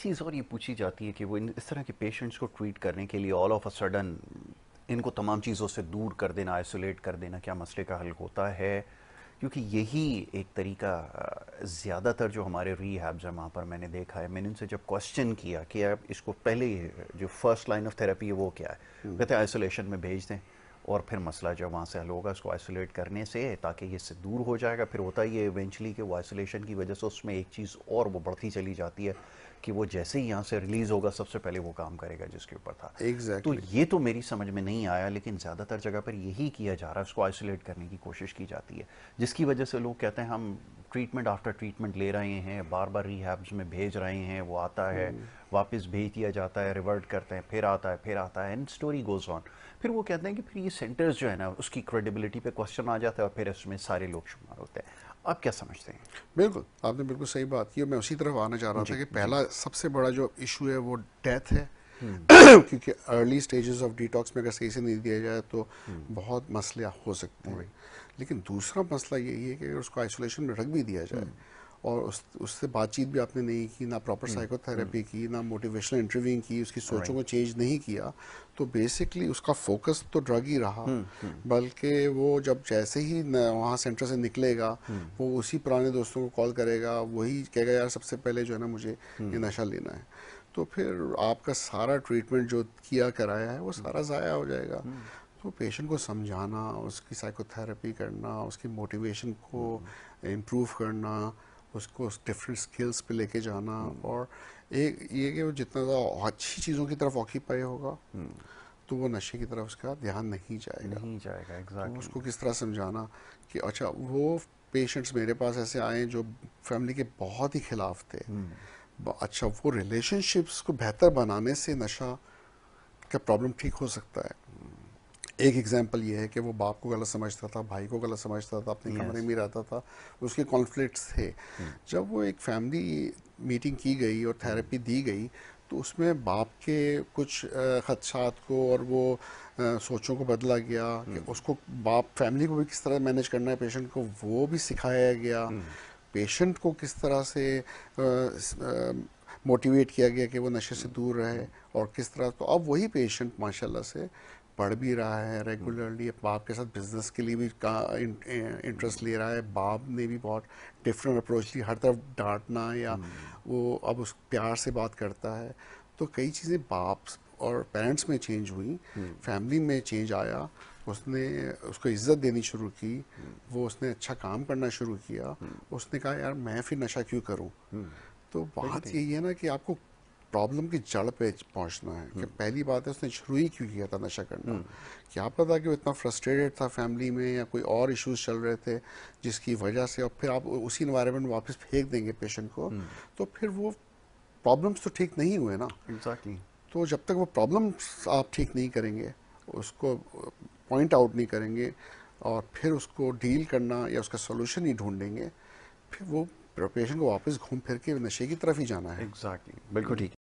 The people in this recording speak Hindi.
चीज़ और ये पूछी जाती है कि वो इन इस तरह के पेशेंट्स को ट्रीट करने के लिए ऑल ऑफ अ सडन इनको तमाम चीज़ों से दूर कर देना आइसोलेट कर देना क्या मसले का हल होता है क्योंकि यही एक तरीका ज़्यादातर जो हमारे रीहैब्स हैं वहाँ पर मैंने देखा है मैंने उनसे जब क्वेश्चन किया कि आप इसको पहले जो फर्स्ट लाइन ऑफ थेरेपी है वो क्या है हम्म। कहते हैं आइसोलेशन में भेज दें और फिर मसला जब वहाँ से हल होगा उसको आइसोलेट करने से ताकि ये इससे दूर हो जाएगा फिर होता है इवेंचुअली कि वो आइसोलेशन की वजह से उसमें एक चीज़ और वो बढ़ती चली जाती है कि वो जैसे ही यहाँ से रिलीज होगा सबसे पहले वो काम करेगा जिसके ऊपर था तो exactly. तो ये तो मेरी समझ में नहीं आया लेकिन ज़्यादातर जगह पर यही किया जा रहा है उसको आइसोलेट करने की कोशिश की जाती है जिसकी वजह से लोग कहते हैं हम ट्रीटमेंट आफ्टर ट्रीटमेंट ले रहे हैं बार बार रिहैब्स में भेज रहे हैं वो आता है hmm. वापस भेज दिया जाता है रिवर्ट करते हैं फिर आता है फिर आता है एंड स्टोरी गोज ऑन फिर वो कहते हैं कि फिर ये सेंटर्स जो है ना उसकी क्रेडिबिलिटी पे क्वेश्चन आ जाता है और फिर इसमें सारे लोग शुमार होते हैं आप क्या समझते हैं बिल्कुल आपने बिल्कुल सही बात की मैं उसी तरफ आना चाह रहा था कि पहला सबसे बड़ा जो इशू है वो डेथ है हम्म। क्योंकि अर्ली स्टेजेस ऑफ डिटॉक्स में अगर सही से नहीं दिया जाए तो हम्म। बहुत मसले हो सकते हैं लेकिन दूसरा मसला यही है कि अगर उसको आइसोलेशन में रख भी दिया जाए हम्म। और उस उससे बातचीत भी आपने नहीं की ना प्रॉपर हम्म, साइकोथेरेपी हम्म। की ना मोटिवेशनल इंटरव्यूइंग की उसकी सोचों को चेंज नहीं किया तो बेसिकली उसका फोकस तो ड्रग ही रहा हम्म, बल्कि वो जब जैसे ही वहाँ सेंटर से निकलेगा वो उसी पुराने दोस्तों को कॉल करेगा वही कहेगा यार सबसे पहले जो है ना मुझे ये नशा लेना है तो फिर आपका सारा ट्रीटमेंट जो किया कराया है वो सारा ज़ाया हो जाएगा तो पेशेंट को समझाना उसकी साइकोथेरेपी करना उसकी मोटिवेशन को इम्प्रूव करना उसको डिफरेंट स्किल्स पे लेके जाना हम्म। और एक ये कि वो जितना ज़्यादा अच्छी चीज़ों की तरफ ऑक्यूपाई होगा हम्म। तो वो नशे की तरफ उसका ध्यान नहीं जाएगा नहीं जाएगा एग्जैक्टली तो उसको किस तरह समझाना कि अच्छा वो पेशेंट्स मेरे पास ऐसे आए जो फैमिली के बहुत ही खिलाफ थे हम्म। अच्छा वो रिलेशनशिप्स को बेहतर बनाने से नशा का प्रॉब्लम ठीक हो सकता है एक एग्जाम्पल ये है कि वो बाप को गलत समझता था भाई को गलत समझता था अपने कमरे में रहता था उसके कॉन्फ्लिक्ट्स थे hmm. जब वो एक फैमिली मीटिंग की गई और थेरेपी hmm. दी गई तो उसमें बाप के कुछ खदशात को और वो सोचों को बदला गया कि hmm. उसको बाप फैमिली को भी किस तरह मैनेज करना है पेशेंट को वो भी सिखाया गया पेशेंट को किस तरह से मोटिवेट किया गया कि वो नशे से दूर रहे और किस तरह तो अब वही पेशेंट माशाल्लाह से पढ़ भी रहा है रेगुलरली बाप के साथ बिजनेस के लिए भी का इंटरेस्ट ले रहा है बाप ने भी बहुत डिफरेंट अप्रोच ली हर तरफ डांटना या हम्म। वो अब उस प्यार से बात करता है तो कई चीज़ें बाप और पेरेंट्स में चेंज हुई फैमिली हम्म। में चेंज आया उसने उसको इज्जत देनी शुरू की हम्म। वो उसने अच्छा काम करना शुरू किया उसने कहा यार मैं फिर नशा क्यों करूँ तो बात तो। यही है ना कि आपको प्रॉब्लम की जड़ पे पहुंचना है कि हम्म। पहली बात है उसने शुरू ही क्यों किया था नशा करना हम्म। क्या पता कि वो इतना फ्रस्ट्रेटेड था फैमिली में या कोई और इश्यूज चल रहे थे जिसकी वजह से और फिर आप उसी इन्वायरमेंट में वापस फेंक देंगे पेशेंट को हम्म। तो फिर वो प्रॉब्लम्स तो ठीक नहीं हुए ना एग्जैक्टली exactly. तो जब तक वो प्रॉब्लम्स आप ठीक नहीं करेंगे उसको पॉइंट आउट नहीं करेंगे और फिर उसको डील करना या उसका सोल्यूशन ही ढूंढेंगे फिर वो पेशेंट को वापस घूम फिर के नशे की तरफ ही जाना है एग्जैक्टली exactly. बिल्कुल ठीक